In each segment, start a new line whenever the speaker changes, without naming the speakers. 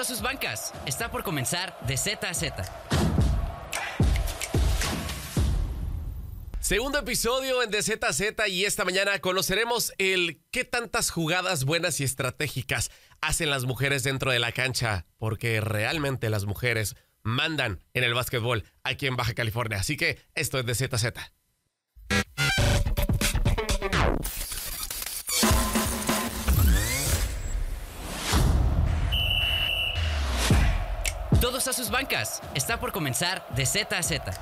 a sus bancas. Está por comenzar de Z a Z.
Segundo episodio en Z y esta mañana conoceremos el qué tantas jugadas buenas y estratégicas hacen las mujeres dentro de la cancha, porque realmente las mujeres mandan en el básquetbol aquí en Baja California. Así que esto es de Z.
a sus bancas. Está por comenzar de Z a Z.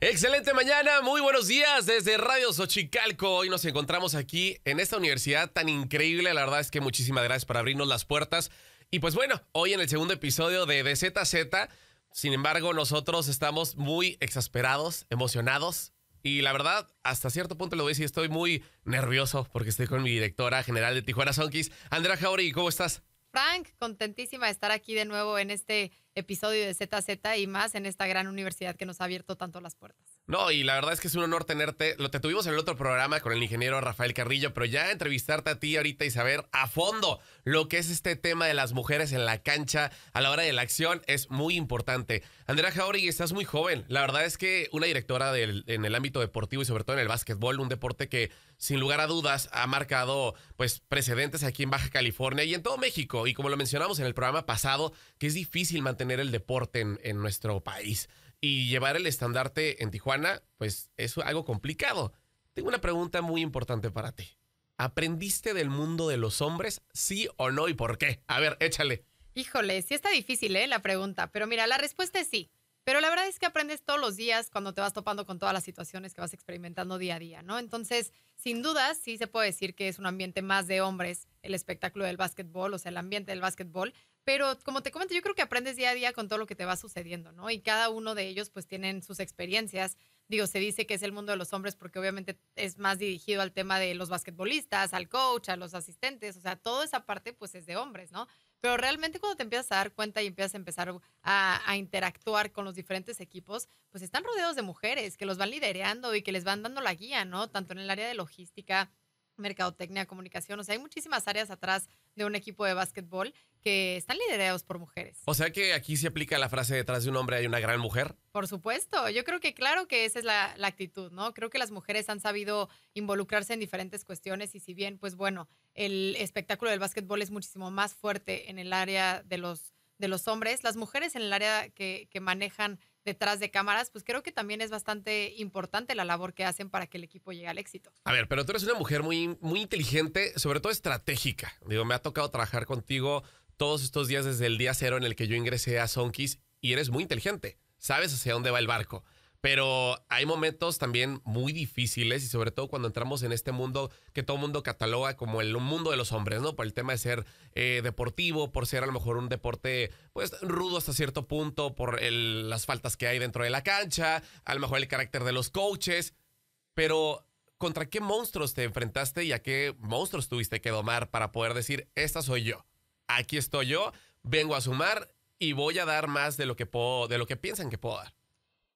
Excelente mañana, muy buenos días desde Radio Xochicalco. Hoy nos encontramos aquí en esta universidad tan increíble. La verdad es que muchísimas gracias por abrirnos las puertas. Y pues bueno, hoy en el segundo episodio de De Z a Z, sin embargo, nosotros estamos muy exasperados, emocionados. Y la verdad, hasta cierto punto lo voy a decir, estoy muy nervioso porque estoy con mi directora general de Tijuana Sonkis, Andrea Jauri ¿Cómo estás?
Frank, contentísima de estar aquí de nuevo en este episodio de ZZ y más en esta gran universidad que nos ha abierto tanto las puertas.
No, y la verdad es que es un honor tenerte. Lo te tuvimos en el otro programa con el ingeniero Rafael Carrillo, pero ya entrevistarte a ti ahorita y saber a fondo lo que es este tema de las mujeres en la cancha a la hora de la acción es muy importante. Andrea Jauri, estás muy joven. La verdad es que una directora del, en el ámbito deportivo y sobre todo en el básquetbol, un deporte que sin lugar a dudas ha marcado pues precedentes aquí en Baja California y en todo México. Y como lo mencionamos en el programa pasado, que es difícil mantener el deporte en nuestro país y llevar el estandarte en Tijuana, pues es algo complicado. Tengo una pregunta muy importante para ti. ¿Aprendiste del mundo de los hombres, sí o no y por qué? A ver, échale.
Híjole, sí está difícil ¿eh? la pregunta, pero mira, la respuesta es sí. Pero la verdad es que aprendes todos los días cuando te vas topando con todas las situaciones que vas experimentando día a día, ¿no? Entonces, sin duda, sí se puede decir que es un ambiente más de hombres el espectáculo del básquetbol, o sea, el ambiente del básquetbol, pero como te comento, yo creo que aprendes día a día con todo lo que te va sucediendo, ¿no? Y cada uno de ellos pues tienen sus experiencias. Digo, se dice que es el mundo de los hombres porque obviamente es más dirigido al tema de los basquetbolistas, al coach, a los asistentes, o sea, toda esa parte pues es de hombres, ¿no? Pero realmente cuando te empiezas a dar cuenta y empiezas a empezar a, a interactuar con los diferentes equipos, pues están rodeados de mujeres que los van liderando y que les van dando la guía, ¿no? Tanto en el área de logística, mercadotecnia, comunicación. O sea, hay muchísimas áreas atrás de un equipo de básquetbol que están liderados por mujeres.
O sea que aquí se aplica la frase detrás de un hombre hay una gran mujer.
Por supuesto, yo creo que claro que esa es la, actitud, ¿no? Creo que las mujeres han sabido involucrarse en diferentes cuestiones y si bien, pues bueno, el espectáculo del básquetbol es muchísimo más fuerte en el área de los, de los hombres, las mujeres en el área que, que manejan detrás de cámaras, pues creo que también es bastante importante la labor que hacen para que el equipo llegue al éxito.
A ver, pero tú eres una mujer muy, muy inteligente, sobre todo estratégica. Digo, me ha tocado trabajar contigo todos estos días desde el día cero en el que yo ingresé a Sonkis y eres muy inteligente. Sabes hacia dónde va el barco pero hay momentos también muy difíciles y sobre todo cuando entramos en este mundo que todo el mundo cataloga como el mundo de los hombres, ¿no? Por el tema de ser eh, deportivo, por ser a lo mejor un deporte pues rudo hasta cierto punto, por las faltas que hay dentro de la cancha, a lo mejor el carácter de los coaches, pero ¿contra qué monstruos te enfrentaste y a qué monstruos tuviste que domar para poder decir, esta soy yo, aquí estoy yo, vengo a sumar y voy a dar más de lo que puedo, de lo que piensan que puedo dar?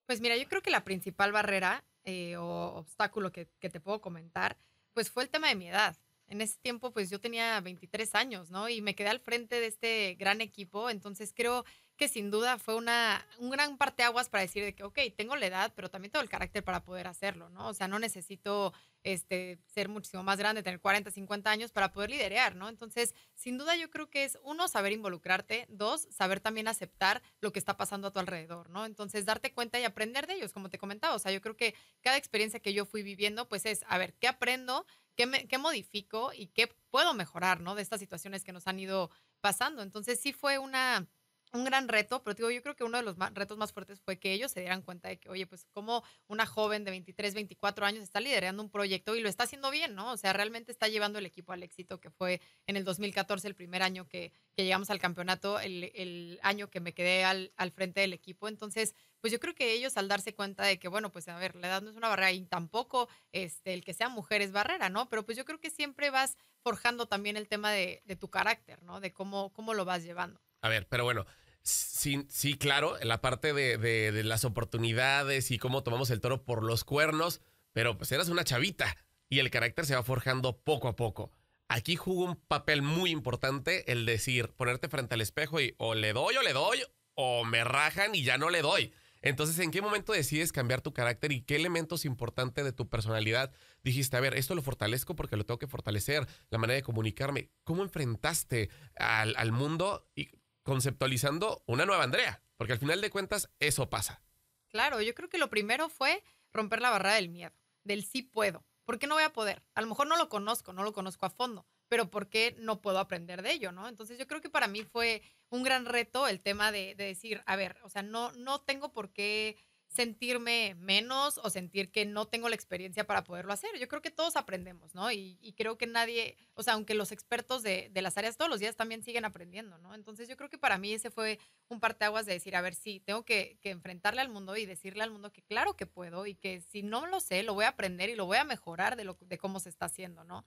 Pues mira, yo creo que la principal barrera eh, o obstáculo que, que, te puedo comentar, pues fue el tema de mi edad. En ese tiempo, pues yo tenía 23 años, ¿no? Y me quedé al frente de este gran equipo, entonces creo que sin duda fue una, un gran aguas para decir de que, ok, tengo la edad, pero también tengo el carácter para poder hacerlo, ¿no? O sea, no necesito este, ser muchísimo más grande, tener 40, 50 años para poder liderar, ¿no? Entonces, sin duda yo creo que es, uno, saber involucrarte, dos, saber también aceptar lo que está pasando a tu alrededor, ¿no? Entonces, darte cuenta y aprender de ellos, como te comentaba, o sea, yo creo que cada experiencia que yo fui viviendo, pues es, a ver, ¿qué aprendo? ¿Qué, qué modifico y qué puedo mejorar, ¿no? De estas situaciones que nos han ido pasando. Entonces, sí fue una un gran reto, pero digo, yo creo que uno de los retos más fuertes fue que ellos se dieran cuenta de que, oye, pues como una joven de 23, 24 años está liderando un proyecto y lo está haciendo bien, ¿no? O sea, realmente está llevando el equipo al éxito que fue en el 2014, el primer año que, llegamos al campeonato, el, año que me quedé al, frente del equipo. Entonces, pues yo creo que ellos al darse cuenta de que, bueno, pues a ver, la edad no es una barrera y tampoco este, el que sea mujer es barrera, ¿no? Pero pues yo creo que siempre vas forjando también el tema de, tu carácter, ¿no? De cómo, cómo lo vas llevando.
A ver, pero bueno, Sí, sí, claro, la parte de, las oportunidades y cómo tomamos el toro por los cuernos, pero pues eras una chavita y el carácter se va forjando poco a poco. Aquí jugó un papel muy importante el decir, ponerte frente al espejo y o le doy o le doy o me rajan y ya no le doy. Entonces, ¿en qué momento decides cambiar tu carácter y qué elementos importantes de tu personalidad dijiste, a ver, esto lo fortalezco porque lo tengo que fortalecer, la manera de comunicarme? ¿Cómo enfrentaste al, mundo y conceptualizando una nueva Andrea, porque al final de cuentas eso pasa.
Claro, yo creo que lo primero fue romper la barrera del miedo, del sí puedo. ¿Por qué no voy a poder? A lo mejor no lo conozco, no lo conozco a fondo, pero ¿por qué no puedo aprender de ello? ¿no? Entonces yo creo que para mí fue un gran reto el tema de, decir, a ver, o sea, no, no tengo por qué sentirme menos o sentir que no tengo la experiencia para poderlo hacer. Yo creo que todos aprendemos, ¿no? Y, creo que nadie, o sea, aunque los expertos de, las áreas todos los días también siguen aprendiendo, ¿no? Entonces yo creo que para mí ese fue un parteaguas de decir, a ver, si tengo que, enfrentarle al mundo y decirle al mundo que claro que puedo y que si no lo sé, lo voy a aprender y lo voy a mejorar de, lo, de cómo se está haciendo, ¿no?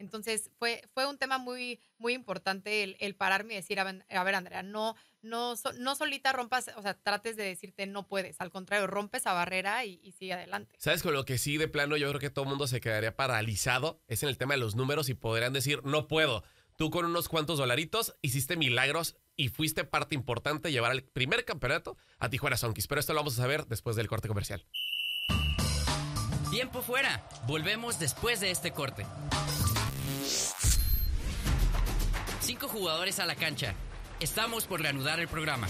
Entonces fue, fue un tema muy, muy importante el, pararme y decir, a ver, Andrea, no, no, no solita rompas, o sea, trates de decirte no puedes, al contrario, rompes a barrera y, sigue adelante.
¿Sabes con lo que sí de plano yo creo que todo el mundo se quedaría paralizado? Es en el tema de los números y podrían decir, no puedo. Tú con unos cuantos dolaritos hiciste milagros y fuiste parte importante de llevar al primer campeonato a Tijuana Sonkis. Pero esto lo vamos a saber después del corte comercial.
Tiempo fuera. Volvemos después de este corte cinco jugadores a la cancha. Estamos por reanudar el programa.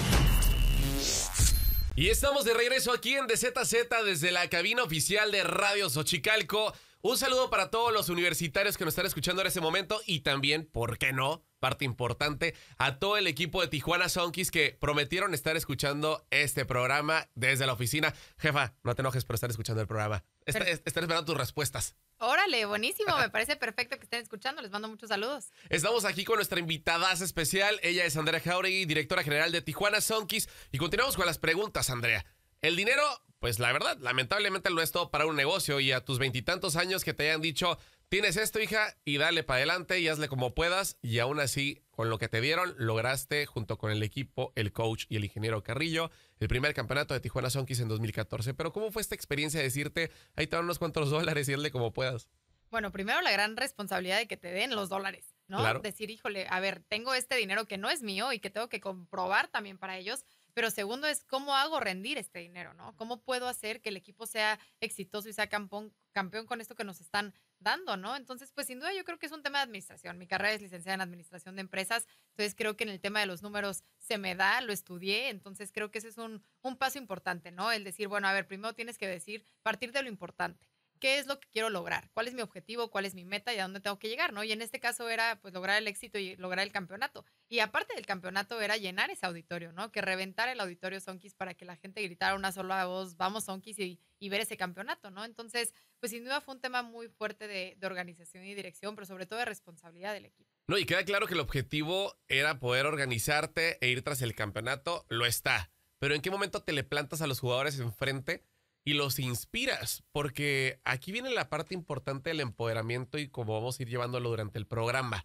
Y estamos de regreso aquí en DZZ desde la cabina oficial de Radio Xochicalco. Un saludo para todos los universitarios que nos están escuchando en ese momento y también, ¿por qué no? Parte importante, a todo el equipo de Tijuana Sonkis que prometieron estar escuchando este programa desde la oficina. Jefa, no te enojes por estar escuchando el programa. Están esperando tus respuestas.
Órale, buenísimo, me parece perfecto que estén escuchando, les mando muchos saludos.
Estamos aquí con nuestra invitada especial, ella es Andrea Jauregui, directora general de Tijuana Sonkis, y continuamos con las preguntas, Andrea. El dinero, pues la verdad, lamentablemente lo es todo para un negocio y a tus veintitantos años que te hayan dicho, tienes esto hija y dale para adelante y hazle como puedas y aún así, con lo que te dieron, lograste junto con el equipo, el coach y el ingeniero Carrillo, el primer campeonato de Tijuana Sonkis en 2014. Pero ¿cómo fue esta experiencia de decirte, ahí te dan unos cuantos dólares y hazle como puedas?
Bueno, primero la gran responsabilidad de que te den los dólares, ¿no? Decir, híjole, a ver, tengo este dinero que no es mío y que tengo que comprobar también para ellos pero segundo es cómo hago rendir este dinero, ¿no? ¿Cómo puedo hacer que el equipo sea exitoso y sea campeón, con esto que nos están dando, ¿no? Entonces, pues sin duda yo creo que es un tema de administración. Mi carrera es licenciada en administración de empresas, entonces creo que en el tema de los números se me da, lo estudié, entonces creo que ese es un, un paso importante, ¿no? El decir, bueno, a ver, primero tienes que decir, partir de lo importante qué es lo que quiero lograr, cuál es mi objetivo, cuál es mi meta y a dónde tengo que llegar, ¿no? Y en este caso era pues lograr el éxito y lograr el campeonato. Y aparte del campeonato era llenar ese auditorio, ¿no? Que reventar el auditorio Sonkis para que la gente gritara una sola voz, vamos Sonkis y, ver ese campeonato, ¿no? Entonces, pues sin duda fue un tema muy fuerte de, de organización y dirección, pero sobre todo de responsabilidad del equipo.
No, y queda claro que el objetivo era poder organizarte e ir tras el campeonato, lo está. Pero ¿en qué momento te le plantas a los jugadores enfrente? y los inspiras, porque aquí viene la parte importante del empoderamiento y cómo vamos a ir llevándolo durante el programa,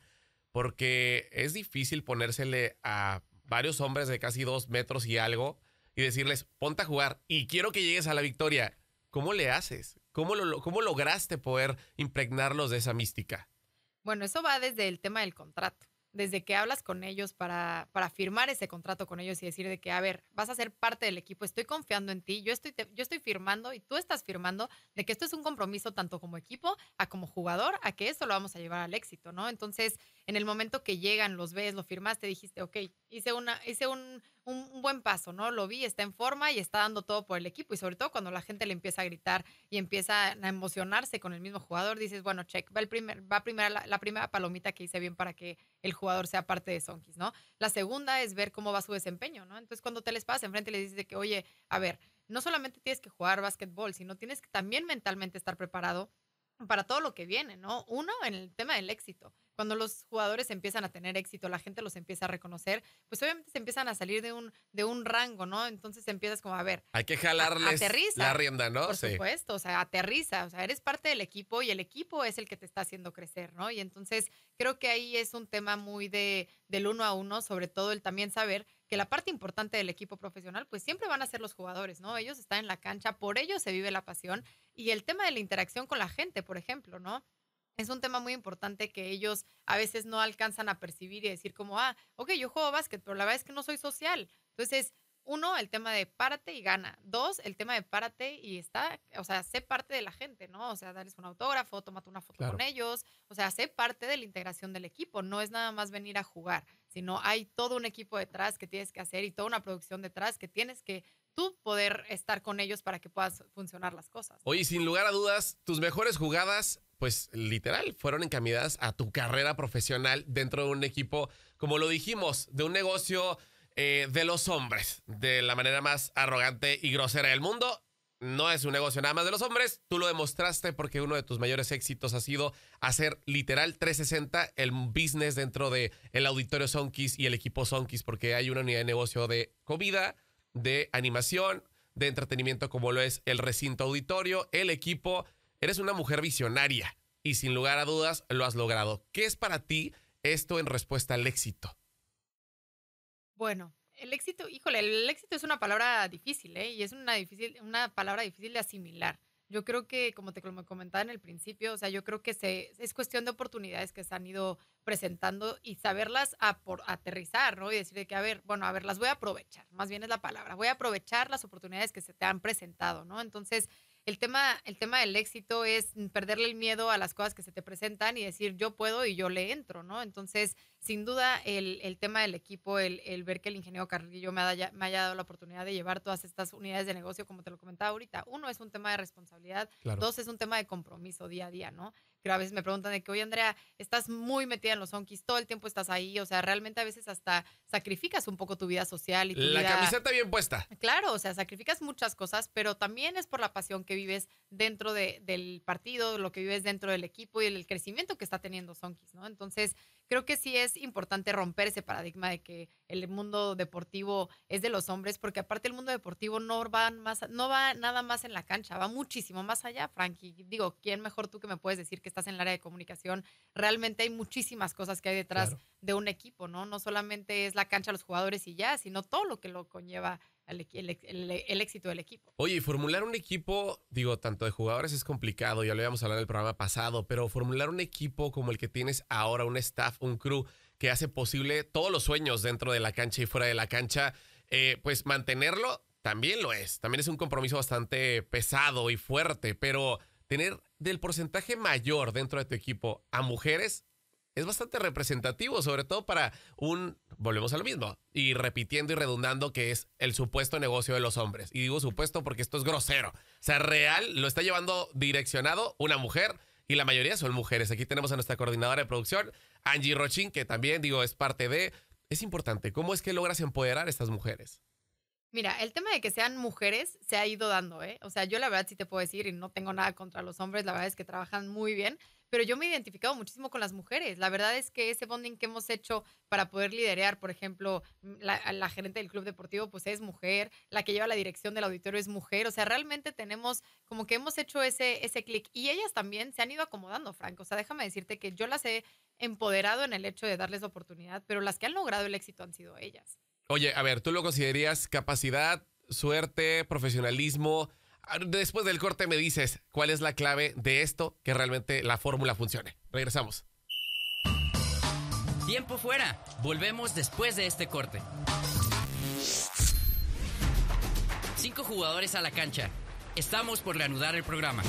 porque es difícil ponérsele a varios hombres de casi dos metros y algo y decirles, ponte a jugar y quiero que llegues a la victoria. ¿Cómo le haces? ¿Cómo, cómo lograste poder impregnarlos de esa mística?
Bueno, eso va desde el tema del contrato desde que hablas con ellos para, para firmar ese contrato con ellos y decir de que, a ver, vas a ser parte del equipo, estoy confiando en ti, yo estoy, yo estoy firmando y tú estás firmando de que esto es un compromiso tanto como equipo, a como jugador, a que esto lo vamos a llevar al éxito, ¿no? Entonces, en el momento que llegan, los ves, lo firmaste, dijiste, ok, hice, una, hice un, buen paso, ¿no? Lo vi, está en forma y está dando todo por el equipo. Y sobre todo cuando la gente le empieza a gritar y empieza a emocionarse con el mismo jugador, dices, bueno, check, va, el va primera, la, primera palomita que hice bien para que el jugador sea parte de Sonkis, ¿no? La segunda es ver cómo va su desempeño, ¿no? Entonces cuando te les pasas enfrente le dices que, oye, a ver, no solamente tienes que jugar básquetbol, sino tienes que también mentalmente estar preparado para todo lo que viene, ¿no? Uno, en el tema del éxito cuando los jugadores empiezan a tener éxito, la gente los empieza a reconocer, pues obviamente se empiezan a salir de un, de un rango, ¿no? Entonces empiezas como a ver.
Hay que jalarles la rienda, ¿no? Por supuesto,
o sea, aterriza, o sea, eres parte del equipo y el equipo es el que te está haciendo crecer, ¿no? Y entonces creo que ahí es un tema muy de, del uno a uno, sobre todo el también saber que la parte importante del equipo profesional, pues siempre van a ser los jugadores, ¿no? Ellos están en la cancha, por ellos se vive la pasión y el tema de la interacción con la gente, por ejemplo, ¿no? es un tema muy importante que ellos a veces no alcanzan a percibir y decir como, ah, ok, yo juego básquet, pero la verdad es que no soy social. Entonces, uno, el tema de párate y gana. Dos, el tema de párate y está, o sea, sé parte de la gente, ¿no? O sea, darles un autógrafo, tómate una foto con ellos, o sea, sé parte de la integración del equipo. No es nada más venir a jugar, sino hay todo un equipo detrás que tienes que hacer y toda una producción detrás que tienes que tú poder estar con ellos para que puedas funcionar las cosas.
Oye, sin lugar a dudas, tus mejores jugadas pues literal, fueron encaminadas a tu carrera profesional dentro de un equipo, como lo dijimos, de un negocio eh, de los hombres, de la manera más arrogante y grosera del mundo. No es un negocio nada más de los hombres, tú lo demostraste porque uno de tus mayores éxitos ha sido hacer literal 360 el business dentro de el auditorio Sonkis y el equipo Sonkis porque hay una unidad de negocio de comida, de animación, de entretenimiento como lo es el recinto auditorio, el equipo Eres una mujer visionaria y sin lugar a dudas lo has logrado. ¿Qué es para ti esto en respuesta al éxito?
Bueno, el éxito, híjole, el éxito es una palabra difícil, ¿eh? Y es una, difícil, una palabra difícil de asimilar. Yo creo que, como te como comentaba en el principio, o sea, yo creo que se, es cuestión de oportunidades que se han ido presentando y saberlas a aterrizar, ¿no? Y decir que, a ver, bueno, a ver, las voy a aprovechar, más bien es la palabra, voy a aprovechar las oportunidades que se te han presentado, ¿no? Entonces, el tema, el tema del éxito es mm, perderle el miedo a las cosas que se te presentan y decir yo puedo y yo le entro, ¿no? Entonces, sin duda, el, tema del equipo, el, ver que el ingeniero Carrillo me, haya, me haya dado la oportunidad de llevar todas estas unidades de negocio, como te lo comentaba ahorita, uno es un tema de responsabilidad, dos es un tema de compromiso día a día, ¿no? que a veces me preguntan de que, oye, Andrea, estás muy metida en los onkis, todo el tiempo estás ahí, o sea, realmente a veces hasta sacrificas un poco tu vida social y tu La camiseta bien puesta. Claro, o sea, sacrificas muchas cosas, pero también es por la pasión que vives dentro del partido, lo que vives dentro del equipo y el, crecimiento que está teniendo Sonkis, ¿no? Entonces, creo que sí es importante romper ese paradigma de que el mundo deportivo es de los hombres, porque aparte el mundo deportivo no va, más, nada más en la cancha, va muchísimo más allá, Frankie. Digo, ¿quién mejor tú que me puedes decir que estás en el área de comunicación? Realmente hay muchísimas cosas que hay detrás de un equipo, ¿no? No solamente es la cancha, los jugadores y ya, sino todo lo que lo conlleva el, éxito del equipo.
Oye, y formular un equipo, digo, tanto de jugadores es complicado, ya lo habíamos hablado en el programa pasado, pero formular un equipo como el que tienes ahora, un staff, un crew que hace posible todos los sueños dentro de la cancha y fuera de la cancha, eh, pues mantenerlo también lo es. También es un compromiso bastante pesado y fuerte, pero tener del porcentaje mayor dentro de tu equipo a mujeres es bastante representativo, sobre todo para un, volvemos a lo mismo, y repitiendo y redundando que es el supuesto negocio de los hombres. Y digo supuesto porque esto es grosero. O sea, real, lo está llevando direccionado una mujer y la mayoría son mujeres. Aquí tenemos a nuestra coordinadora de producción, Angie Rochin, que también, digo, es parte de... Es importante, ¿cómo es que logras empoderar a estas mujeres?
Mira, el tema de que sean mujeres se ha ido dando, ¿eh? O sea, yo la verdad sí te puedo decir, y no tengo nada contra los hombres, la verdad es que trabajan muy bien, pero yo me he identificado muchísimo con las mujeres. La verdad es que ese bonding que hemos hecho para poder liderar, por ejemplo, mm, la, gerente del club deportivo, pues es mujer, la que lleva la dirección del auditorio es mujer, o sea, realmente tenemos como que hemos hecho ese, ese clic y ellas también se han ido acomodando, Frank. O sea, déjame decirte que yo las he empoderado en el hecho de darles oportunidad, pero las que han logrado el éxito han sido ellas.
Oye, a ver, ¿tú lo considerarías capacidad, suerte, profesionalismo? Ah, después del corte me dices cuál es la clave de esto que realmente la fórmula funcione. Regresamos.
Tiempo fuera. Volvemos después de este corte. Cinco jugadores a la cancha. Estamos por reanudar el programa.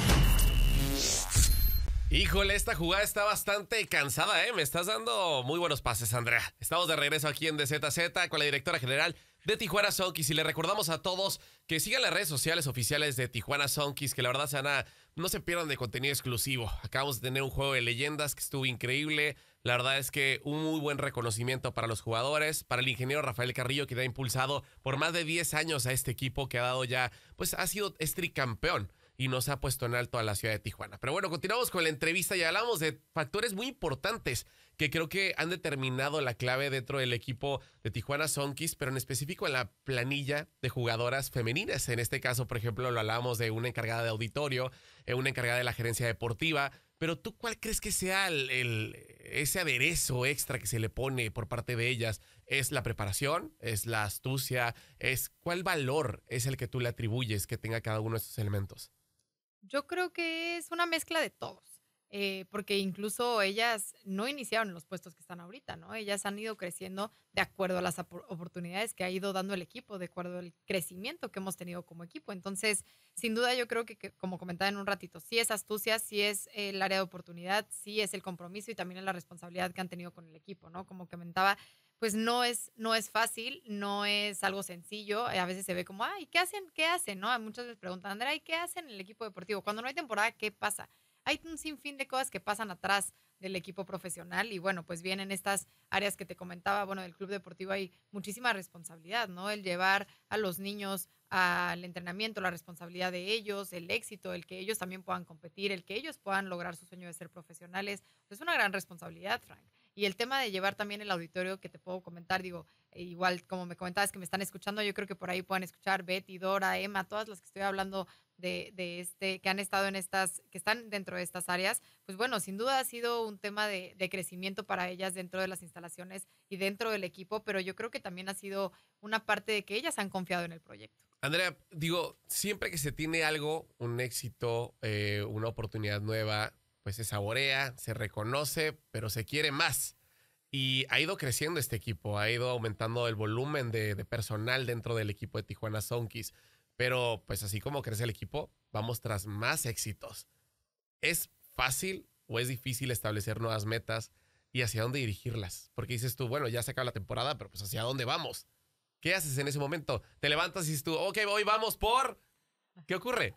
Híjole, esta jugada está bastante cansada, ¿eh? Me estás dando muy buenos pases, Andrea. Estamos de regreso aquí en DZZ con la directora general de Tijuana Sonkis y le recordamos a todos que sigan las redes sociales oficiales de Tijuana Sonkis, que la verdad Sana, no se pierdan de contenido exclusivo. Acabamos de tener un juego de leyendas que estuvo increíble. La verdad es que un muy buen reconocimiento para los jugadores, para el ingeniero Rafael Carrillo, que ha impulsado por más de 10 años a este equipo que ha dado ya, pues ha sido estricampeón. campeón y nos ha puesto en alto a la ciudad de Tijuana. Pero bueno, continuamos con la entrevista y hablamos de factores muy importantes que creo que han determinado la clave dentro del equipo de Tijuana Sonkis, pero en específico en la planilla de jugadoras femeninas. En este caso, por ejemplo, lo hablamos de una encargada de auditorio, eh, una encargada de la gerencia deportiva. Pero tú, ¿cuál crees que sea el, ese aderezo extra que se le pone por parte de ellas? ¿Es la preparación? ¿Es la astucia? ¿Es cuál valor es el que tú le atribuyes que tenga cada uno de estos elementos?
Yo creo que es una mezcla de todos, eh, porque incluso ellas no iniciaron los puestos que están ahorita, ¿no? Ellas han ido creciendo de acuerdo a las oportunidades que ha ido dando el equipo, de acuerdo al crecimiento que hemos tenido como equipo. Entonces, sin duda, yo creo que, que como comentaba en un ratito, sí es astucia, sí es el área de oportunidad, sí es el compromiso y también es la responsabilidad que han tenido con el equipo, ¿no? Como comentaba, pues no es, no es fácil, no es algo sencillo. Eh, a veces se ve como, ay, ¿qué hacen? ¿Qué hacen? ¿No? Muchas les preguntan, Andrea, ¿y qué hacen el equipo deportivo? Cuando no hay temporada, ¿qué pasa? Hay un sinfín de cosas que pasan atrás del equipo profesional y bueno, pues bien en estas áreas que te comentaba, bueno, del club deportivo hay muchísima responsabilidad, ¿no? El llevar a los niños al entrenamiento, la responsabilidad de ellos, el éxito, el que ellos también puedan competir, el que ellos puedan lograr su sueño de ser profesionales, es una gran responsabilidad, Frank. Y el tema de llevar también el auditorio que te puedo comentar, digo, e igual como me comentabas que me están escuchando, yo creo que por ahí pueden escuchar Betty, Dora, Emma, todas las que estoy hablando de, de, este, que han estado en estas, que están dentro de estas áreas, pues bueno, sin duda ha sido un tema de, de, crecimiento para ellas dentro de las instalaciones y dentro del equipo, pero yo creo que también ha sido una parte de que ellas han confiado en el proyecto.
Andrea, digo, siempre que se tiene algo, un éxito, eh, una oportunidad nueva, pues se saborea, se reconoce, pero se quiere más. Y ha ido creciendo este equipo, ha ido aumentando el volumen de, personal dentro del equipo de Tijuana Sonkis. Pero pues así como crece el equipo, vamos tras más éxitos. ¿Es fácil o es difícil establecer nuevas metas y hacia dónde dirigirlas? Porque dices tú, bueno, ya se acaba la temporada, pero pues hacia dónde vamos? ¿Qué haces en ese momento? Te levantas y dices tú, ok, hoy vamos por... ¿Qué ocurre?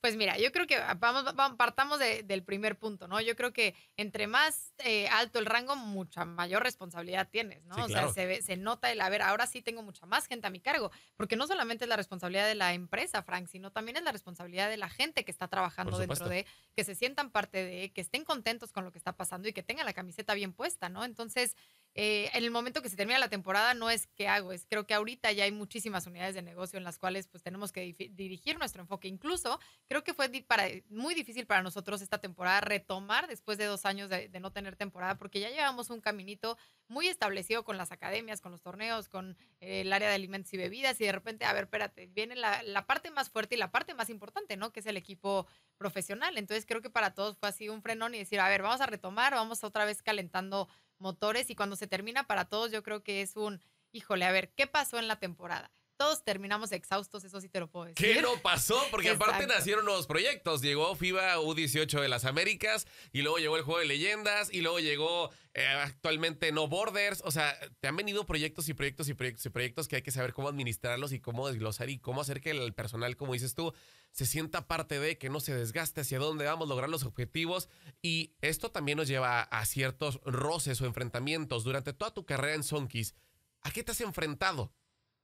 Pues mira, yo creo que vamos, partamos del primer punto, ¿no? Yo creo que entre más eh, alto el rango, mucha mayor responsabilidad tienes, ¿no? o sea, se, se, nota el, a ver, ahora sí tengo mucha más gente a mi cargo, porque no solamente es la responsabilidad de la empresa, Frank, sino también es la responsabilidad de la gente que está trabajando dentro de, que se sientan parte de, que estén contentos con lo que está pasando y que tengan la camiseta bien puesta, ¿no? Entonces, eh, en el momento que se termina la temporada no es qué hago, es creo que ahorita ya hay muchísimas unidades de negocio en las cuales pues tenemos que dirigir nuestro enfoque. Incluso creo que fue para, muy difícil para nosotros esta temporada retomar después de dos años de, no tener temporada porque ya llevamos un caminito muy establecido con las academias, con los torneos, con eh, el área de alimentos y bebidas y de repente, a ver, espérate, viene la, parte más fuerte y la parte más importante, ¿no? Que es el equipo profesional. Entonces creo que para todos fue así un frenón y decir, a ver, vamos a retomar, vamos otra vez calentando motores y cuando se termina para todos yo creo que es un, híjole, a ver, ¿qué pasó en la temporada? todos terminamos exhaustos, eso sí te lo puedo decir.
¿Qué no pasó? Porque aparte nacieron nuevos proyectos. Llegó FIBA U18 de las Américas y luego llegó el Juego de Leyendas y luego llegó eh, actualmente No Borders. O sea, te han venido proyectos y proyectos y proyectos y proyectos que hay que saber cómo administrarlos y cómo desglosar y cómo hacer que el personal, como dices tú, se sienta parte de, que no se desgaste hacia dónde vamos lograr los objetivos. Y esto también nos lleva a ciertos roces o enfrentamientos. Durante toda tu carrera en Sonkis, ¿a qué te has enfrentado?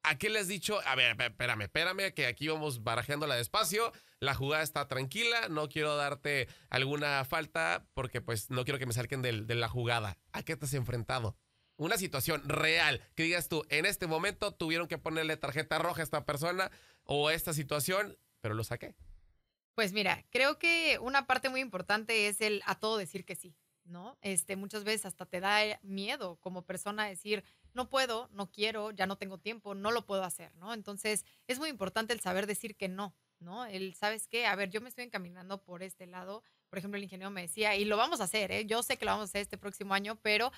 ¿A qué le has dicho? A ver, espérame, espérame, que aquí vamos la despacio. La jugada está tranquila, no quiero darte alguna falta porque pues no quiero que me salquen de la jugada. ¿A qué te has enfrentado? Una situación real que digas tú, en este momento tuvieron que ponerle tarjeta roja a esta persona o a esta situación, pero lo saqué.
Pues mira, creo que una parte muy importante es el a todo decir que sí, ¿no? Este, muchas veces hasta te da miedo como persona decir, no puedo, no quiero, ya no tengo tiempo, no lo puedo hacer, ¿no? Entonces, es muy importante el saber decir que no, ¿no? El, ¿sabes qué? A ver, yo me estoy encaminando por este lado. Por ejemplo, el ingeniero me decía, y lo vamos a hacer, ¿eh? Yo sé que lo vamos a hacer este próximo año, pero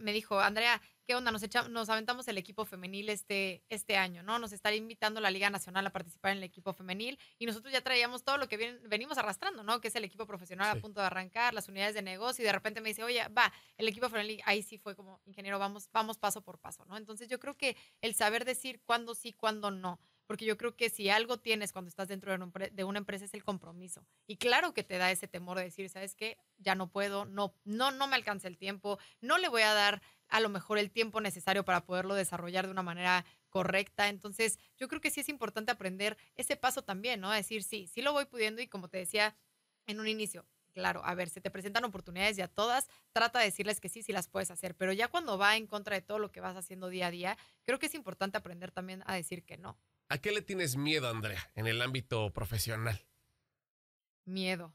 me dijo, Andrea, ¿qué onda? Nos, nos aventamos el equipo femenil este, este año, ¿no? Nos está invitando la Liga Nacional a participar en el equipo femenil y nosotros ya traíamos todo lo que venimos arrastrando, ¿no? Que es el equipo profesional a punto de arrancar, las unidades de negocio y de repente me dice, oye, va, el equipo femenil, ahí sí fue como, ingeniero, vamos, vamos paso por paso, ¿no? Entonces yo creo que el saber decir cuándo sí, cuándo no porque yo creo que si algo tienes cuando estás dentro de una empresa es el compromiso. Y claro que te da ese temor de decir, ¿sabes qué? Ya no puedo, no, no, no me alcanza el tiempo, no le voy a dar a lo mejor el tiempo necesario para poderlo desarrollar de una manera correcta. Entonces, yo creo que sí es importante aprender ese paso también, ¿no? A decir, sí, sí lo voy pudiendo y como te decía en un inicio, claro, a ver, si te presentan oportunidades y a todas trata de decirles que sí, si las puedes hacer, pero ya cuando va en contra de todo lo que vas haciendo día a día, creo que es importante aprender también a decir que no.
¿A qué le tienes miedo, Andrea, en el ámbito profesional?
Miedo.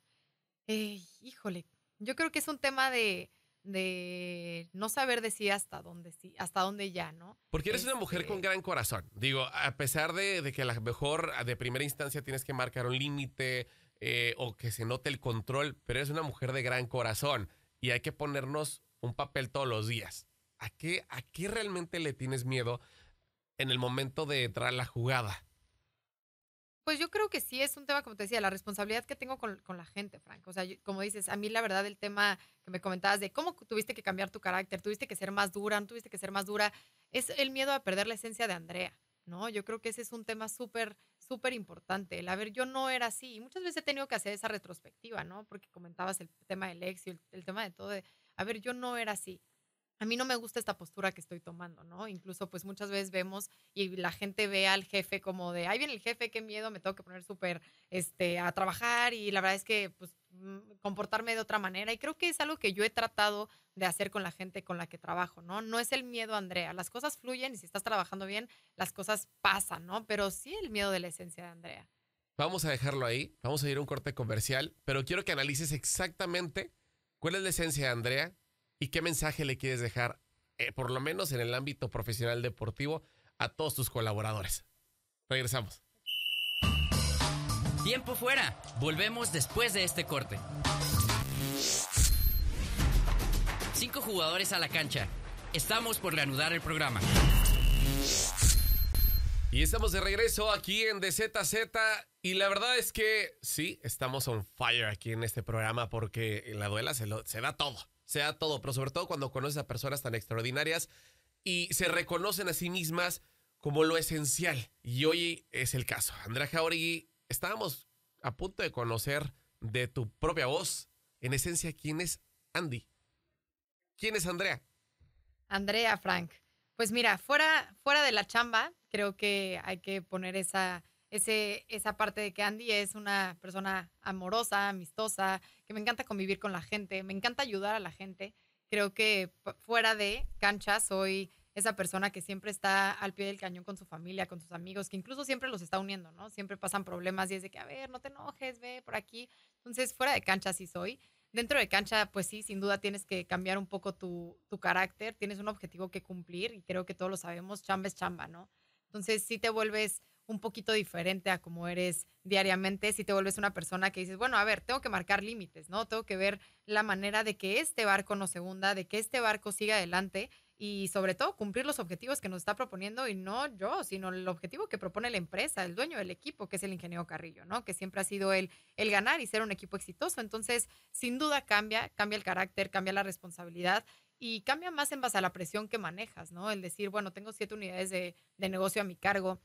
Eh, híjole, yo creo que es un tema de, de no saber decir hasta dónde sí, hasta dónde ya, ¿no?
Porque eres una este mujer con gran corazón. Digo, a pesar de, de que a lo mejor de primera instancia tienes que marcar un límite eh, o que se note el control, pero eres una mujer de gran corazón y hay que ponernos un papel todos los días. ¿A qué, a qué realmente le tienes miedo en el momento de a la jugada?
Pues yo creo que sí es un tema, como te decía, la responsabilidad que tengo con, la gente, Frank. O sea, como dices, a mí la verdad el tema que me comentabas de cómo tuviste que cambiar tu carácter, tuviste que ser más dura, no tuviste que ser más dura, es el miedo a perder la esencia de Andrea, ¿no? Yo creo que ese es un tema súper, súper importante. El, a ver, yo no era así. Y muchas veces he tenido que hacer esa retrospectiva, ¿no? Porque comentabas el tema del ex y el, tema de todo. De, a ver, yo no era así a mí no me gusta esta postura que estoy tomando, ¿no? Incluso pues muchas veces vemos y la gente ve al jefe como de, ay, viene el jefe, qué miedo, me tengo que poner súper este, a trabajar y la verdad es que pues mm, comportarme de otra manera y creo que es algo que yo he tratado de hacer con la gente con la que trabajo, ¿no? No es el miedo, Andrea, las cosas fluyen y si estás trabajando bien, las cosas pasan, ¿no? Pero sí el miedo de la esencia de Andrea.
Vamos a dejarlo ahí, vamos a ir a un corte comercial, pero quiero que analices exactamente cuál es la esencia de Andrea, ¿Y qué mensaje le quieres dejar, eh, por lo menos en el ámbito profesional deportivo, a todos tus colaboradores? Regresamos.
Tiempo fuera. Volvemos después de este corte. Cinco jugadores a la cancha. Estamos por reanudar el programa. Y estamos de regreso
aquí en DZZ y la verdad es que sí, estamos on fire aquí en este programa porque la duela se da todo sea todo, pero sobre todo cuando conoces a personas tan extraordinarias y se reconocen a sí mismas como lo esencial. Y hoy es el caso. Andrea Jauregui, estábamos a punto de conocer de tu propia voz, en esencia, quién es Andy. ¿Quién es Andrea?
Andrea Frank. Pues mira, fuera, fuera de la chamba, creo que hay que poner esa esa parte de que Andy es una persona amorosa, amistosa, que me encanta convivir con la gente, me encanta ayudar a la gente. Creo que fuera de cancha soy esa persona que siempre está al pie del cañón con su familia, con sus amigos, que incluso siempre los está uniendo, ¿no? Siempre pasan problemas y es de que, a ver, no te enojes, ve por aquí. Entonces, fuera de cancha sí soy. Dentro de cancha, pues sí, sin duda tienes que cambiar un poco tu, tu carácter, tienes un objetivo que cumplir y creo que todos lo sabemos, chamba es chamba, ¿no? Entonces, sí te vuelves un poquito diferente a como eres diariamente, si te vuelves una persona que dices, bueno, a ver, tengo que marcar límites, ¿no? Tengo que ver la manera de que este barco no se hunda, de que este barco siga adelante y sobre todo cumplir los objetivos que nos está proponiendo y no yo, sino el objetivo que propone la empresa, el dueño del equipo, que es el ingeniero Carrillo, ¿no? Que siempre ha sido el, el ganar y ser un equipo exitoso. Entonces, sin duda cambia, cambia el carácter, cambia la responsabilidad y cambia más en base a la presión que manejas, ¿no? El decir, bueno, tengo siete unidades de, de negocio a mi cargo,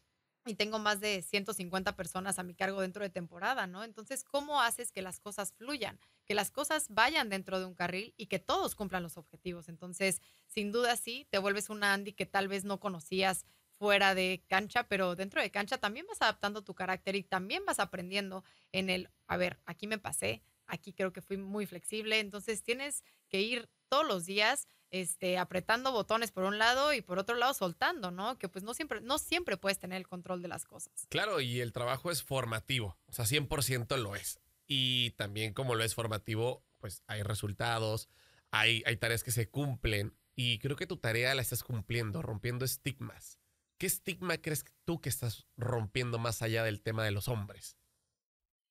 y tengo más de 150 personas a mi cargo dentro de temporada, ¿no? Entonces, ¿cómo haces que las cosas fluyan, que las cosas vayan dentro de un carril y que todos cumplan los objetivos? Entonces, sin duda sí, te vuelves una Andy que tal vez no conocías fuera de cancha, pero dentro de cancha también vas adaptando tu carácter y también vas aprendiendo en el, a ver, aquí me pasé, aquí creo que fui muy flexible, entonces tienes que ir todos los días este, apretando botones por un lado y por otro lado soltando, ¿no? Que pues no siempre, no siempre puedes tener el control de las cosas.
Claro, y el trabajo es formativo, o sea, 100% lo es. Y también como lo es formativo, pues hay resultados, hay, hay tareas que se cumplen y creo que tu tarea la estás cumpliendo, rompiendo estigmas. ¿Qué estigma crees tú que estás rompiendo más allá del tema de los hombres?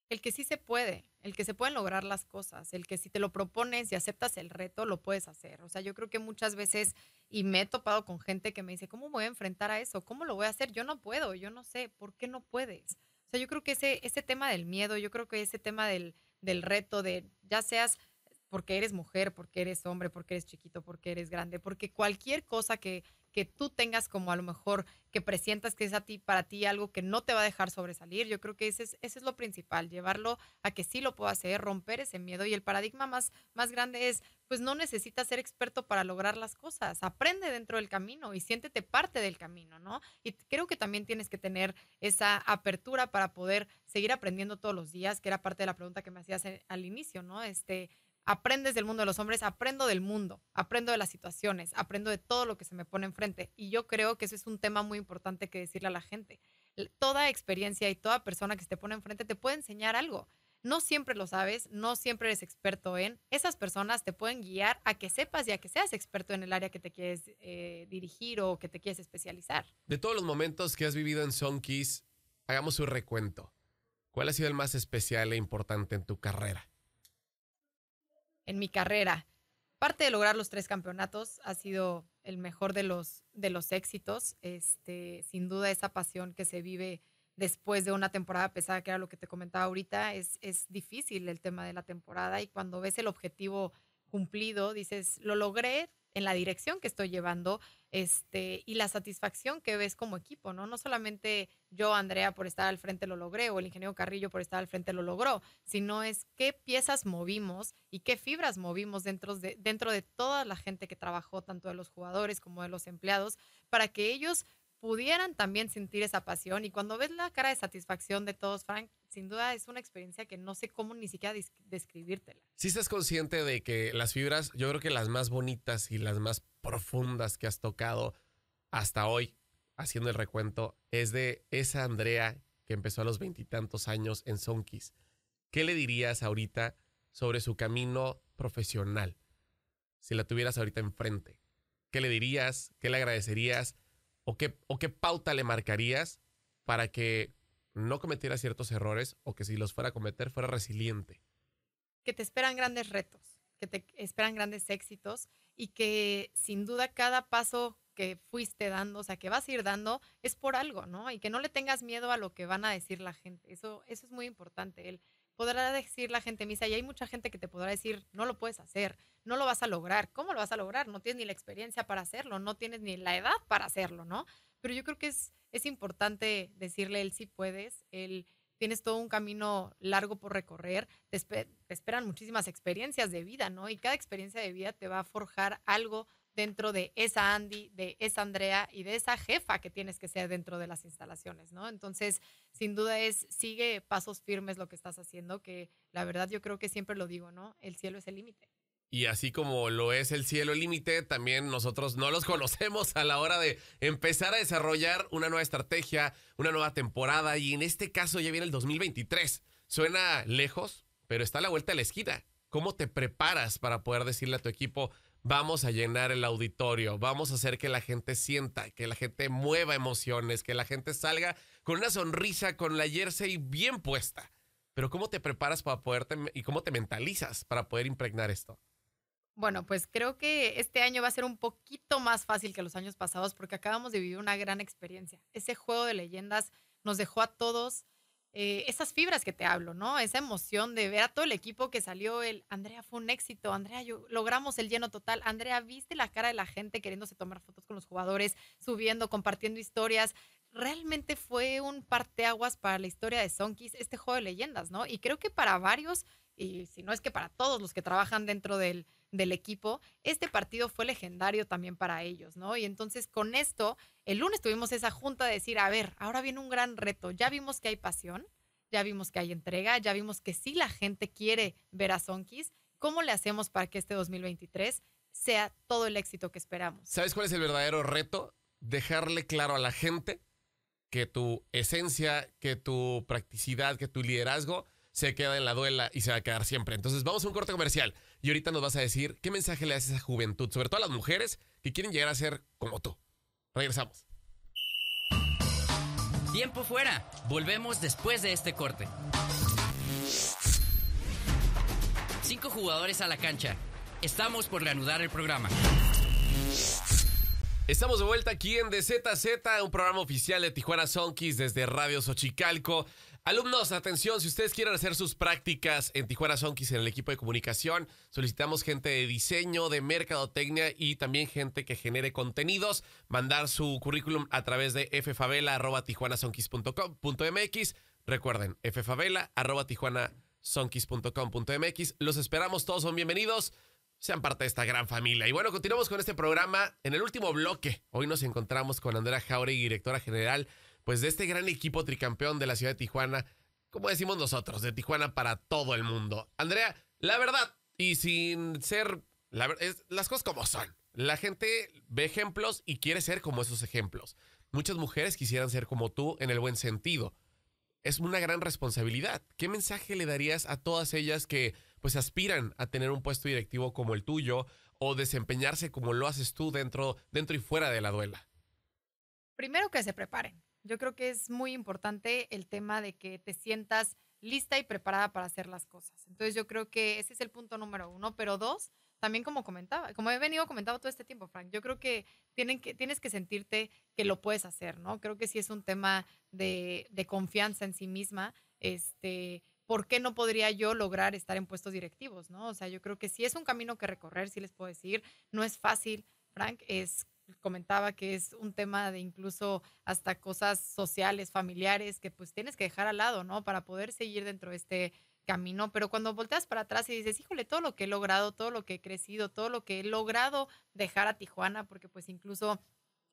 El que sí se puede, el que se pueden lograr las cosas, el que si te lo propones y aceptas el reto, lo puedes hacer. O sea, yo creo que muchas veces, y me he topado con gente que me dice, ¿cómo voy a enfrentar a eso? ¿Cómo lo voy a hacer? Yo no puedo, yo no sé, ¿por qué no puedes? O sea, yo creo que ese, tema del miedo, yo creo que ese tema del, del reto, de ya seas porque eres mujer, porque eres hombre, porque eres chiquito, porque eres grande, porque cualquier cosa que que tú tengas como a lo mejor que presientas que es a ti, para ti algo que no te va a dejar sobresalir. Yo creo que ese es, ese es lo principal, llevarlo a que sí lo puedo hacer, romper ese miedo. Y el paradigma más, más grande es, pues no necesitas ser experto para lograr las cosas, aprende dentro del camino y siéntete parte del camino, ¿no? Y creo que también tienes que tener esa apertura para poder seguir aprendiendo todos los días, que era parte de la pregunta que me hacías eh, al inicio, ¿no? Este, aprendes del mundo de los hombres, aprendo del mundo, aprendo de las situaciones, aprendo de todo lo que se me pone enfrente. Y yo creo que eso es un tema muy importante que decirle a la gente. Toda experiencia y toda persona que se te pone enfrente te puede enseñar algo. No siempre lo sabes, no siempre eres experto en. Esas personas te pueden guiar a que sepas y a que seas experto en el área que te quieres eh, dirigir o que te quieres especializar.
De todos los momentos que has vivido en Son hagamos un recuento. ¿Cuál ha sido el más especial e importante en tu carrera?
en mi carrera. Parte de lograr los tres campeonatos ha sido el mejor de los, de los éxitos. Este, sin duda, esa pasión que se vive después de una temporada pesada, que era lo que te comentaba ahorita, es, es difícil el tema de la temporada y cuando ves el objetivo cumplido, dices, lo logré, en la dirección que estoy llevando este, y la satisfacción que ves como equipo, ¿no? No solamente yo, Andrea, por estar al frente lo logré o el ingeniero Carrillo por estar al frente lo logró, sino es qué piezas movimos y qué fibras movimos dentro de, dentro de toda la gente que trabajó, tanto de los jugadores como de los empleados, para que ellos pudieran también sentir esa pasión. Y cuando ves la cara de satisfacción de todos, Frank, sin duda es una experiencia que no sé cómo ni siquiera describírtela.
Si estás consciente de que las fibras, yo creo que las más bonitas y las más profundas que has tocado hasta hoy, haciendo el recuento, es de esa Andrea que empezó a los veintitantos años en Sonkis. ¿Qué le dirías ahorita sobre su camino profesional? Si la tuvieras ahorita enfrente, ¿qué le dirías? ¿Qué le agradecerías? ¿O qué, o qué pauta le marcarías para que no cometiera ciertos errores o que si los fuera a cometer fuera resiliente.
Que te esperan grandes retos, que te esperan grandes éxitos y que sin duda cada paso que fuiste dando, o sea, que vas a ir dando, es por algo, ¿no? Y que no le tengas miedo a lo que van a decir la gente. Eso, eso es muy importante. Él podrá decir la gente misa, y hay mucha gente que te podrá decir, no lo puedes hacer, no lo vas a lograr. ¿Cómo lo vas a lograr? No tienes ni la experiencia para hacerlo, no tienes ni la edad para hacerlo, ¿no? pero yo creo que es, es importante decirle él sí puedes, él tienes todo un camino largo por recorrer, te, esperan muchísimas experiencias de vida, ¿no? Y cada experiencia de vida te va a forjar algo dentro de esa Andy, de esa Andrea y de esa jefa que tienes que ser dentro de las instalaciones, ¿no? Entonces, sin duda es, sigue pasos firmes lo que estás haciendo, que la verdad yo creo que siempre lo digo, ¿no? El cielo es el límite.
Y así como lo es el cielo límite, también nosotros no los conocemos a la hora de empezar a desarrollar una nueva estrategia, una nueva temporada. Y en este caso ya viene el 2023. Suena lejos, pero está a la vuelta de la esquina. ¿Cómo te preparas para poder decirle a tu equipo, vamos a llenar el auditorio, vamos a hacer que la gente sienta, que la gente mueva emociones, que la gente salga con una sonrisa, con la jersey bien puesta? Pero ¿cómo te preparas para poderte y cómo te mentalizas para poder impregnar esto?
Bueno, pues creo que este año va a ser un poquito más fácil que los años pasados porque acabamos de vivir una gran experiencia. Ese juego de leyendas nos dejó a todos eh, esas fibras que te hablo, ¿no? Esa emoción de ver a todo el equipo que salió, el Andrea fue un éxito, Andrea, yo, logramos el lleno total, Andrea, viste la cara de la gente queriéndose tomar fotos con los jugadores, subiendo, compartiendo historias. Realmente fue un parteaguas para la historia de Sonkis, este juego de leyendas, ¿no? Y creo que para varios, y si no es que para todos los que trabajan dentro del del equipo, este partido fue legendario también para ellos, ¿no? Y entonces con esto, el lunes tuvimos esa junta de decir, a ver, ahora viene un gran reto, ya vimos que hay pasión, ya vimos que hay entrega, ya vimos que si la gente quiere ver a Sonkis, ¿cómo le hacemos para que este 2023 sea todo el éxito que esperamos?
¿Sabes cuál es el verdadero reto? Dejarle claro a la gente que tu esencia, que tu practicidad, que tu liderazgo se queda en la duela y se va a quedar siempre. Entonces vamos a un corte comercial. Y ahorita nos vas a decir qué mensaje le haces a esa juventud, sobre todo a las mujeres que quieren llegar a ser
como tú. Regresamos. Tiempo fuera. Volvemos después de este corte. Cinco jugadores a la cancha. Estamos por reanudar el programa.
Estamos de vuelta aquí en ZZ, un programa oficial de Tijuana Sonkeys desde Radio Xochicalco. Alumnos, atención, si ustedes quieren hacer sus prácticas en Tijuana Sonkis en el equipo de comunicación, solicitamos gente de diseño, de mercadotecnia y también gente que genere contenidos. Mandar su currículum a través de ffavela.tijuanasonkis.com.mx. Recuerden, ffavela.tijuanasonkis.com.mx. Los esperamos, todos son bienvenidos. Sean parte de esta gran familia. Y bueno, continuamos con este programa en el último bloque. Hoy nos encontramos con Andrea Jauregui, directora general pues de este gran equipo tricampeón de la ciudad de Tijuana, como decimos nosotros, de Tijuana para todo el mundo. Andrea, la verdad, y sin ser, las cosas como son. La gente ve ejemplos y quiere ser como esos ejemplos. Muchas mujeres quisieran ser como tú en el buen sentido. Es una gran responsabilidad. ¿Qué mensaje le darías a todas ellas que pues aspiran a tener un puesto directivo como el tuyo o desempeñarse como lo haces tú dentro dentro y fuera de la duela?
Primero que se preparen. Yo creo que es muy importante el tema de que te sientas lista y preparada para hacer las cosas. Entonces yo creo que ese es el punto número uno, pero dos, también como comentaba, como he venido comentando todo este tiempo, Frank, yo creo que, tienen que tienes que sentirte que lo puedes hacer, ¿no? Creo que sí es un tema de, confianza en sí misma, este, ¿por qué no podría yo lograr estar en puestos directivos, ¿no? O sea, yo creo que sí es un camino que recorrer, si les puedo decir, no es fácil, Frank, es comentaba que es un tema de incluso hasta cosas sociales, familiares, que pues tienes que dejar al lado, ¿no? Para poder seguir dentro de este camino, pero cuando volteas para atrás y dices, híjole, todo lo que he logrado, todo lo que he crecido, todo lo que he logrado dejar a Tijuana, porque pues incluso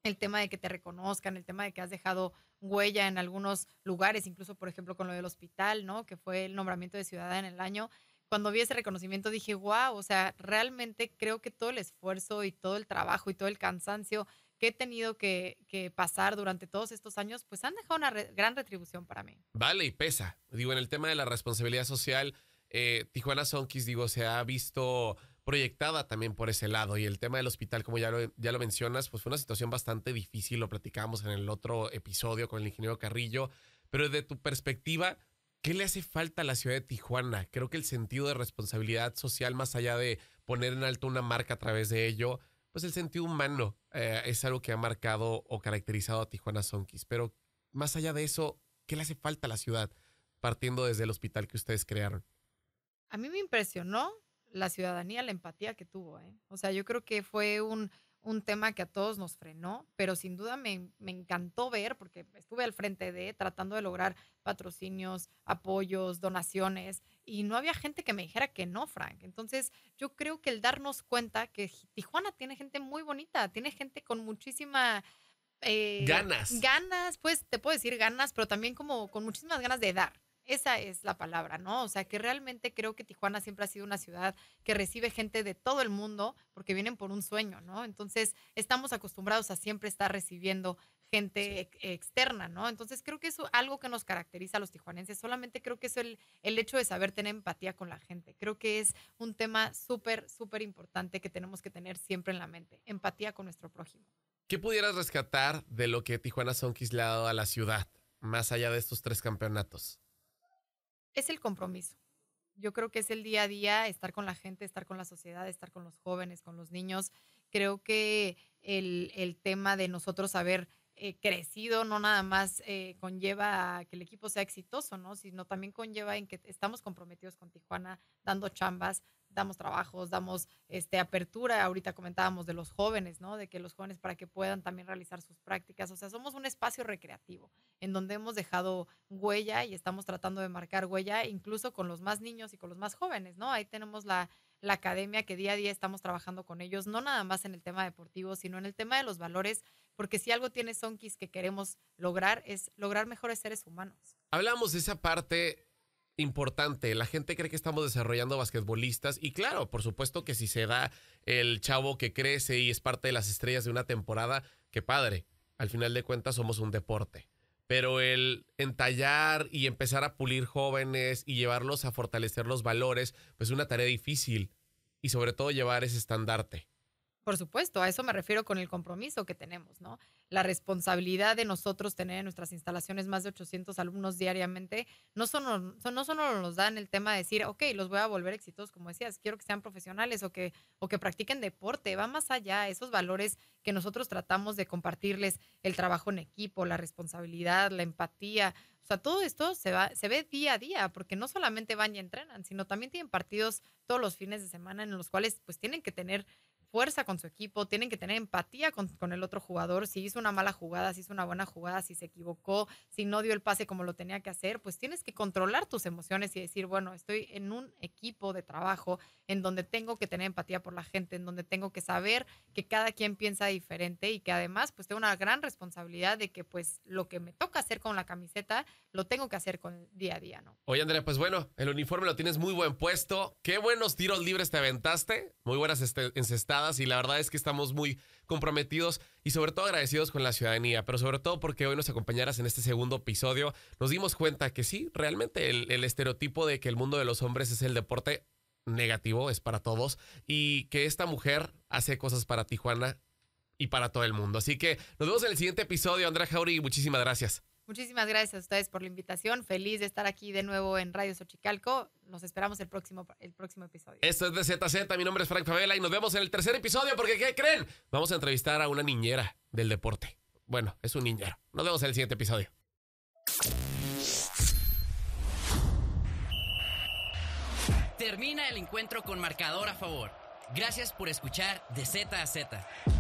el tema de que te reconozcan, el tema de que has dejado huella en algunos lugares, incluso por ejemplo con lo del hospital, ¿no? Que fue el nombramiento de ciudadana en el año cuando vi ese reconocimiento dije, wow, o sea, realmente creo que todo el esfuerzo y todo el trabajo y todo el cansancio que he tenido que, pasar durante todos estos años, pues han dejado una gran retribución para mí.
Vale y pesa. Digo, en el tema de la responsabilidad social, eh, Tijuana Sonkis, digo, se ha visto proyectada también por ese lado. Y el tema del hospital, como ya lo, ya lo mencionas, pues fue una situación bastante difícil, lo platicamos en el otro episodio con el ingeniero Carrillo, pero desde tu perspectiva, ¿Qué le hace falta a la ciudad de Tijuana? Creo que el sentido de responsabilidad social, más allá de poner en alto una marca a través de ello, pues el sentido humano eh, es algo que ha marcado o caracterizado a Tijuana Sonkis. Pero más allá de eso, ¿qué le hace falta a la ciudad partiendo desde el hospital que ustedes crearon?
A mí me impresionó la ciudadanía, la empatía que tuvo. ¿eh? O sea, yo creo que fue un un tema que a todos nos frenó, pero sin duda me, encantó ver, porque estuve al frente de tratando de lograr patrocinios, apoyos, donaciones, y no había gente que me dijera que no, Frank. Entonces, yo creo que el darnos cuenta que Tijuana tiene gente muy bonita, tiene gente con muchísima... Eh, ganas. Ganas, pues te puedo decir ganas, pero también como con muchísimas ganas de dar. Esa es la palabra, ¿no? O sea, que realmente creo que Tijuana siempre ha sido una ciudad que recibe gente de todo el mundo porque vienen por un sueño, ¿no? Entonces, estamos acostumbrados a siempre estar recibiendo gente externa, ¿no? Entonces, creo que eso es algo que nos caracteriza a los tijuanenses. Solamente creo que es el, hecho de saber tener empatía con la gente. Creo que es un tema súper, súper importante que tenemos que tener siempre en la mente. Empatía con nuestro prójimo.
¿Qué pudieras rescatar de lo que Tijuana son le ha dado a la ciudad, más allá de estos tres campeonatos?
es el compromiso. Yo creo que es el día a día estar con la gente, estar con la sociedad, estar con los jóvenes, con los niños. Creo que el, tema de nosotros haber eh, crecido no nada más eh, conlleva que el equipo sea exitoso, ¿no? Sino también conlleva en que estamos comprometidos con Tijuana, dando chambas, damos trabajos, damos este, apertura. Ahorita comentábamos de los jóvenes, ¿no? De que los jóvenes para que puedan también realizar sus prácticas. O sea, somos un espacio recreativo en donde hemos dejado huella y estamos tratando de marcar huella incluso con los más niños y con los más jóvenes, ¿no? Ahí tenemos la, la academia que día a día estamos trabajando con ellos, no nada más en el tema deportivo, sino en el tema de los valores, porque si algo tiene Sonkis que queremos lograr es lograr mejores seres humanos.
Hablamos de esa parte importante. La gente cree que estamos desarrollando basquetbolistas y claro, por supuesto que si se da el chavo que crece y es parte de las estrellas de una temporada, qué padre. Al final de cuentas somos un deporte. Pero el entallar y empezar a pulir jóvenes y llevarlos a fortalecer los valores, pues es una tarea difícil y sobre todo llevar ese estandarte.
Por supuesto, a eso me refiero con el compromiso que tenemos, ¿no? la responsabilidad de nosotros tener en nuestras instalaciones más de 800 alumnos diariamente, no solo, no solo nos dan el tema de decir, ok, los voy a volver exitosos, como decías, quiero que sean profesionales o que, o que practiquen deporte, va más allá, esos valores que nosotros tratamos de compartirles, el trabajo en equipo, la responsabilidad, la empatía, o sea, todo esto se, va, se ve día a día, porque no solamente van y entrenan, sino también tienen partidos todos los fines de semana en los cuales pues tienen que tener fuerza con su equipo, tienen que tener empatía con, el otro jugador. Si hizo una mala jugada, si hizo una buena jugada, si se equivocó, si no dio el pase como lo tenía que hacer, pues tienes que controlar tus emociones y decir, bueno, estoy en un equipo de trabajo en donde tengo que tener empatía por la gente, en donde tengo que saber que cada quien piensa diferente y que además pues tengo una gran responsabilidad de que pues lo que me toca hacer con la camiseta, lo tengo que hacer con el día a día, ¿no?
Oye, Andrea, pues bueno, el uniforme lo tienes muy buen puesto. Qué buenos tiros libres te aventaste. Muy buenas este, encestadas y la verdad es que estamos muy comprometidos y sobre todo agradecidos con la ciudadanía, pero sobre todo porque hoy nos acompañarás en este segundo episodio, nos dimos cuenta que sí, realmente el, estereotipo de que el mundo de los hombres es el deporte negativo, es para todos, y que esta mujer hace cosas para Tijuana y para todo el mundo. Así que nos vemos en el siguiente episodio, Andrea Jauri, muchísimas gracias.
Muchísimas gracias a ustedes por la invitación. Feliz de estar aquí de nuevo en Radio Xochicalco. Nos esperamos el próximo, el próximo episodio.
Esto es de ZZ. Mi nombre es Frank Favela y nos vemos en el tercer episodio porque, ¿qué creen? Vamos a entrevistar a una niñera del deporte. Bueno, es un niñero. Nos vemos en el siguiente episodio.
Termina el encuentro con
marcador a favor. Gracias por escuchar de Z a Z.